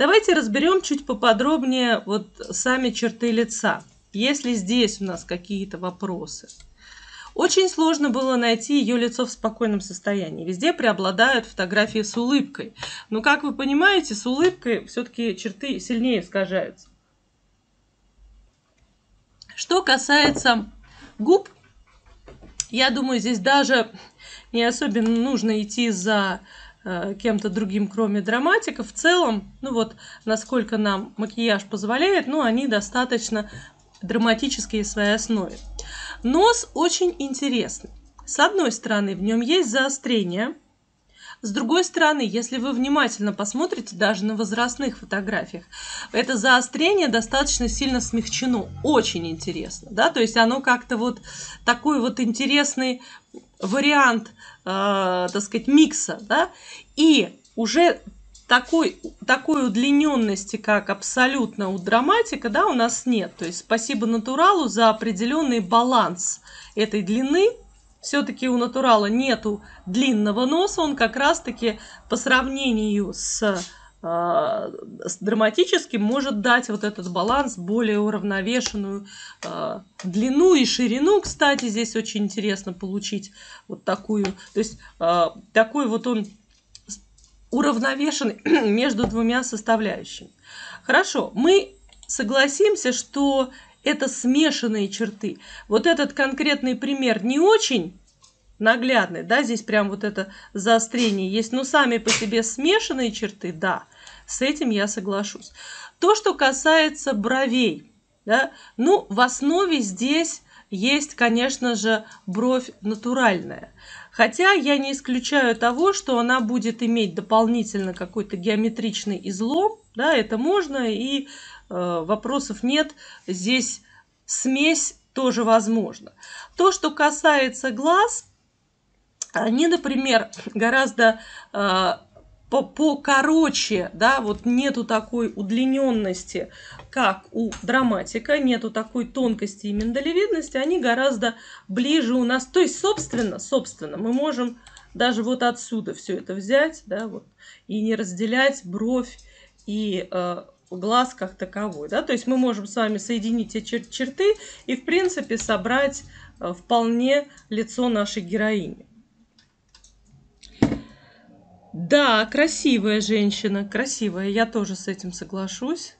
Давайте разберем чуть поподробнее вот сами черты лица, если здесь у нас какие-то вопросы. Очень сложно было найти ее лицо в спокойном состоянии. Везде преобладают фотографии с улыбкой. Но, как вы понимаете, с улыбкой все-таки черты сильнее искажаются. Что касается губ, я думаю, здесь даже не особенно нужно идти за Э, кем-то другим, кроме драматика, В целом, ну вот, насколько нам макияж позволяет, ну, они достаточно драматические в своей основе. Нос очень интересный. С одной стороны, в нем есть заострение, с другой стороны, если вы внимательно посмотрите даже на возрастных фотографиях, это заострение достаточно сильно смягчено. Очень интересно, да, то есть оно как-то вот такой вот интересный вариант, э, так сказать, микса, да, и уже такой, такой удлиненности, как абсолютно у драматика, да, у нас нет. То есть спасибо натуралу за определенный баланс этой длины все-таки у натурала нету длинного носа, он как раз-таки по сравнению с, э, с драматическим может дать вот этот баланс, более уравновешенную э, длину и ширину. Кстати, здесь очень интересно получить вот такую, то есть э, такой вот он уравновешенный между двумя составляющими. Хорошо, мы согласимся, что это смешанные черты. Вот этот конкретный пример не очень наглядный, да, здесь прям вот это заострение есть, но сами по себе смешанные черты, да, с этим я соглашусь. То, что касается бровей, да, ну, в основе здесь есть, конечно же, бровь натуральная. Хотя я не исключаю того, что она будет иметь дополнительно какой-то геометричный излом, да, это можно, и Э, вопросов нет. Здесь смесь тоже возможно. То, что касается глаз, они, например, гораздо э, по покороче, да, вот нету такой удлиненности, как у драматика, нету такой тонкости и миндалевидности, они гораздо ближе у нас. То есть, собственно, собственно, мы можем даже вот отсюда все это взять, да, вот, и не разделять бровь и э, глаз как таковой. Да? То есть мы можем с вами соединить эти черты и, в принципе, собрать э, вполне лицо нашей героини. Да, красивая женщина, красивая, я тоже с этим соглашусь.